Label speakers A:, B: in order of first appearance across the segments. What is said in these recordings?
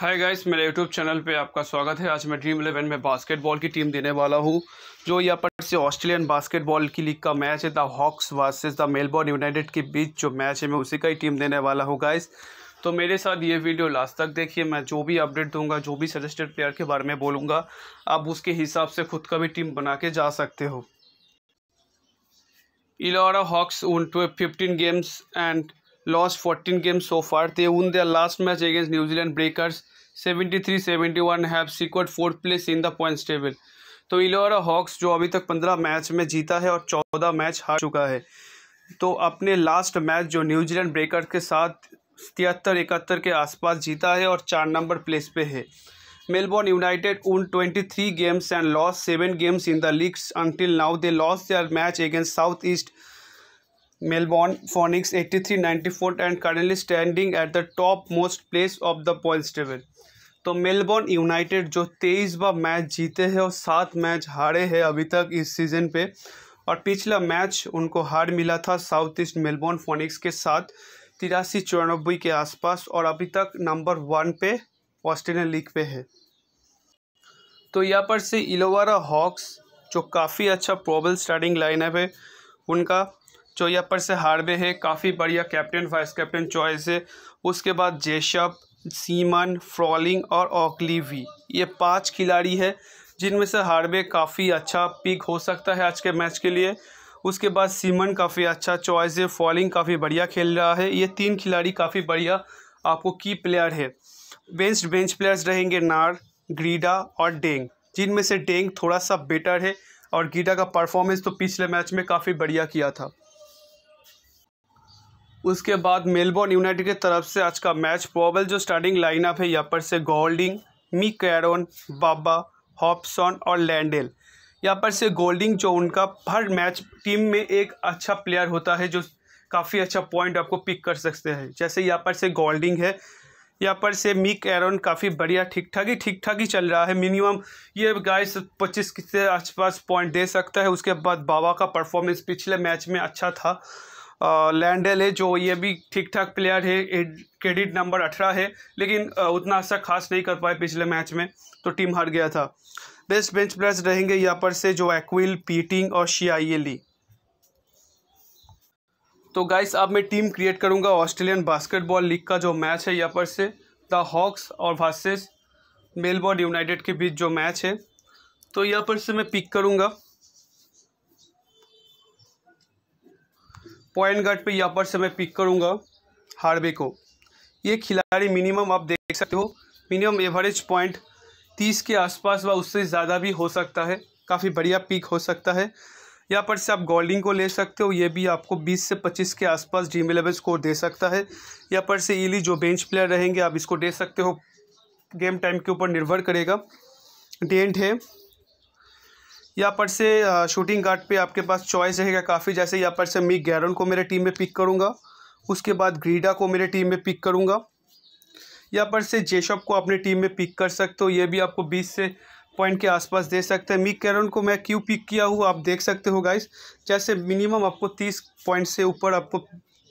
A: हाय guys मेरे YouTube channel पे आपका स्वागत है आज मैं ड्रीम इलेवन में बास्केटबॉल की टीम देने वाला हूँ जो यहाँ पर से ऑस्ट्रेलियन बास्केटबॉल की लीग का मैच है the Hawks versus the Melbourne United के बीच जो मैच है मैं उसी का ही टीम देने वाला हूँ गाइस तो मेरे साथ ये वीडियो लास्ट तक देखिए मैं जो भी अपडेट दूंगा जो भी सजेस्टेड प्लेयर के बारे में बोलूँगा आप उसके हिसाब से खुद का भी टीम बना के जा सकते हो Illawarra Hawks won fifteen games and lost 14 games so far थे won their last match against New Zealand Breakers 73, 71 have secured fourth place in the points table तो इलोरा हॉक्स जो अभी तक पंद्रह मैच में जीता है और चौदह मैच हार चुका है तो अपने लास्ट मैच जो न्यूजीलैंड ब्रेकर के साथ तिहत्तर इकहत्तर के आसपास जीता है और चार नंबर प्लेस पे है Melbourne United won 23 games and loss seven games in the leagues until now they loss their match against South East Melbourne ninety 8394 and currently standing at the top most place of the points table. तो Melbourne United जो तेईस बार match जीते हैं और सात match हारे हैं अभी तक इस सीज़न पे और पिछला मैच उनको हार मिला था साउथ ईस्ट मेलबॉर्न फोनिक्स के साथ तिरासी चौरानबे के आसपास और अभी तक नंबर वन पे ऑस्ट्रेलियन लीग पे है तो यहाँ पर से इलोवारा हॉक्स जो काफ़ी अच्छा प्रॉबल स्टार्टिंग लाइनअप है उनका जो से हार्वे है काफ़ी बढ़िया कैप्टन वाइस कैप्टन चॉइस है उसके बाद जेशप सीमन फ्रॉलिंग और भी ये पांच खिलाड़ी है जिनमें से हार्वे काफ़ी अच्छा पिक हो सकता है आज के मैच के लिए उसके बाद सीमन काफ़ी अच्छा चॉइस है फॉलिंग काफ़ी बढ़िया खेल रहा है ये तीन खिलाड़ी काफ़ी बढ़िया आपको की प्लेयर है बेंच बेंच प्लेयर्स रहेंगे नार ग्रीडा और डेंग जिनमें से डेंग थोड़ा सा बेटर है और गीडा का परफॉर्मेंस तो पिछले मैच में काफ़ी बढ़िया किया था उसके बाद मेलबोर्न यूनाइटेड की तरफ से आज का मैच पॉबल जो स्टार्टिंग लाइनअप है यहाँ पर से गोल्डिंग मी कैरोन बाबा हॉपसन और लैंडेल यहाँ पर से गोल्डिंग जो उनका हर मैच टीम में एक अच्छा प्लेयर होता है जो काफ़ी अच्छा पॉइंट आपको पिक कर सकते हैं जैसे यहाँ पर से गोल्डिंग है यहाँ पर से मिक एरन काफ़ी बढ़िया ठीक ठाक ही ठीक ठाक ही चल रहा है मिनिमम ये गाइस पच्चीस के आसपास पॉइंट दे सकता है उसके बाद बाबा का परफॉर्मेंस पिछले मैच में अच्छा था लैंडेल है जो ये भी ठीक ठाक प्लेयर है क्रेडिट नंबर अठारह है लेकिन आ, उतना अच्छा खास नहीं कर पाए पिछले मैच में तो टीम हार गया था बेस्ट बेंच प्लेयर्स रहेंगे यहाँ पर से जो एक्विल पीटिंग और शियाली e। तो गाइस अब मैं टीम क्रिएट करूँगा ऑस्ट्रेलियन बास्केटबॉल लीग का जो मैच है यहाँ पर से द हॉक्स और वर्सेस मेलबॉर्न यूनाइटेड के बीच जो मैच है तो यहाँ पर से मैं पिक करूँगा पॉइंट गार्ड पे यहाँ पर से मैं पिक करूँगा हार्वे को ये खिलाड़ी मिनिमम आप देख सकते हो मिनिमम एवरेज पॉइंट तीस के आसपास व उससे ज़्यादा भी हो सकता है काफ़ी बढ़िया पिक हो सकता है यहाँ पर से आप गोल्डिंग को ले सकते हो ये भी आपको 20 से 25 के आसपास डीम इलेवन स्कोर दे सकता है यहाँ पर से ईली जो बेंच प्लेयर रहेंगे आप इसको दे सकते हो गेम टाइम के ऊपर निर्भर करेगा डेंट है यहाँ पर से शूटिंग गार्ड पे आपके पास चॉइस रहेगा काफ़ी जैसे यहाँ पर से मी गैरन को मेरे टीम में पिक करूँगा उसके बाद ग्रीडा को मेरे टीम में पिक करूँगा यहाँ पर से जेशप को अपने टीम में पिक कर सकते हो ये भी आपको बीस से पॉइंट के आसपास दे सकते हैं मिक कैरन को मैं क्यों पिक किया हूँ आप देख सकते हो गाइस जैसे मिनिमम आपको तीस पॉइंट से ऊपर आपको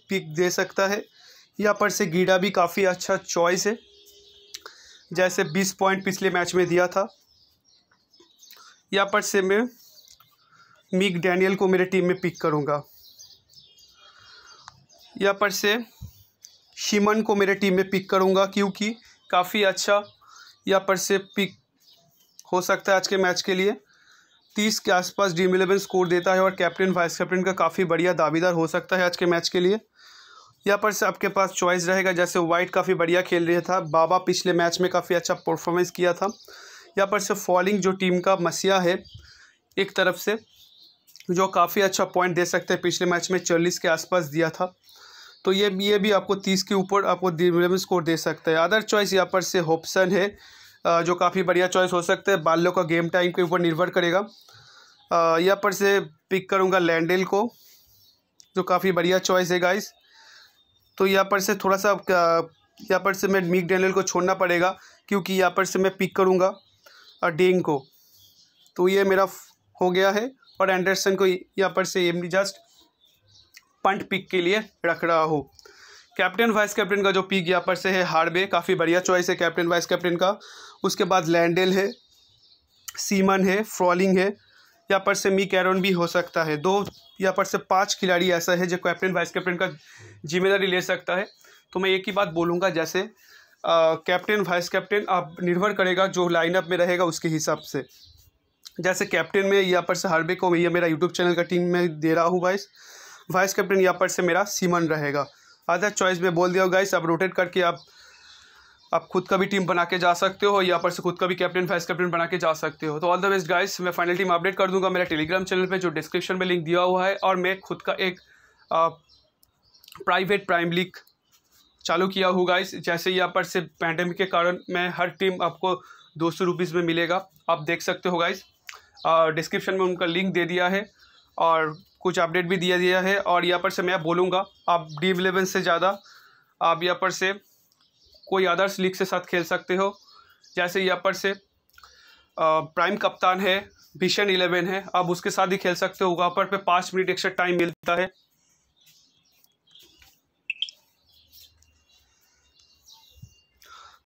A: पिक दे सकता है यहाँ पर से गीडा भी काफ़ी अच्छा चॉइस है जैसे बीस पॉइंट पिछले मैच में दिया था यहाँ पर से मैं मिक डैनियल को मेरे टीम में पिक करूँगा यहाँ पर से शिमन को मेरे टीम में पिक करूँगा क्योंकि काफ़ी अच्छा यहाँ पर से पिक हो सकता है आज के मैच के लिए तीस के आसपास ड्रीम इलेवन स्कोर देता है और कैप्टन वाइस कैप्टन का काफ़ी बढ़िया दावेदार हो सकता है आज के मैच के लिए यहाँ पर से आपके पास चॉइस रहेगा जैसे वाइट काफ़ी बढ़िया खेल रहा था बाबा पिछले मैच में काफ़ी अच्छा परफॉर्मेंस किया था यहाँ पर से फॉलिंग जो टीम का मसिया है एक तरफ से जो काफ़ी अच्छा पॉइंट दे सकते हैं पिछले मैच में चालीस के आसपास दिया था तो ये ये भी आपको तीस के ऊपर आपको मिनिमम स्कोर दे सकता है अदर चॉइस यहाँ पर से होप्सन है जो काफ़ी बढ़िया चॉइस हो सकता है बाल्यों का गेम टाइम के ऊपर निर्भर करेगा यहाँ पर से पिक करूँगा लैंडल को जो काफ़ी बढ़िया चॉइस है गाइस तो यहाँ पर से थोड़ा सा यहाँ पर से मैं मिक डैनल को छोड़ना पड़ेगा क्योंकि यहाँ पर से मैं पिक करूँगा डिंग को तो ये मेरा हो गया है और एंडरसन को यहाँ पर से जस्ट पंट पिक के लिए रख रहा हूँ कैप्टन वाइस कैप्टन का जो पिक यहाँ पर से है हार्डवे काफ़ी बढ़िया चॉइस है कैप्टन वाइस कैप्टन का उसके बाद लैंडल है सीमन है फ्रॉलिंग है यहाँ पर से मी कैरन भी हो सकता है दो यहाँ पर से पांच खिलाड़ी ऐसा है जो कैप्टन वाइस कैप्टन का जिम्मेदारी ले सकता है तो मैं एक ही बात बोलूँगा जैसे कैप्टन वाइस कैप्टन आप निर्भर करेगा जो लाइनअप में रहेगा उसके हिसाब से जैसे कैप्टन में यहाँ पर से हार्बिक को ये मेरा यूट्यूब चैनल का टीम में दे रहा हूँ वाइस वाइस कैप्टन यहाँ पर से मेरा सीमन रहेगा अदर चॉइस में बोल दिया गाइस आप रोटेट करके आप आप खुद का भी टीम बना के जा सकते हो यहाँ पर से खुद का भी कैप्टन वाइस कैप्टन बना के जा सकते हो तो ऑल द बेस्ट गाइस मैं फाइनल टीम अपडेट कर दूंगा मेरा टेलीग्राम चैनल पे जो डिस्क्रिप्शन में लिंक दिया हुआ है और मैं खुद का एक प्राइवेट प्राइम लीग चालू किया हूँ गाइस जैसे यहाँ पर से पैंडमिक के कारण में हर टीम आपको दो सौ रुपीज़ में मिलेगा आप देख सकते हो गाइस डिस्क्रिप्शन में उनका लिंक दे दिया है और कुछ अपडेट भी दिया दिया है और यहाँ पर से मैं बोलूँगा आप डी इलेवन से ज़्यादा आप यहाँ पर से कोई अदर्स लीग के साथ खेल सकते हो जैसे यहाँ पर से प्राइम कप्तान है भीषण इलेवन है आप उसके साथ ही खेल सकते हो वहाँ पर पे पाँच मिनट एक्स्ट्रा टाइम मिलता है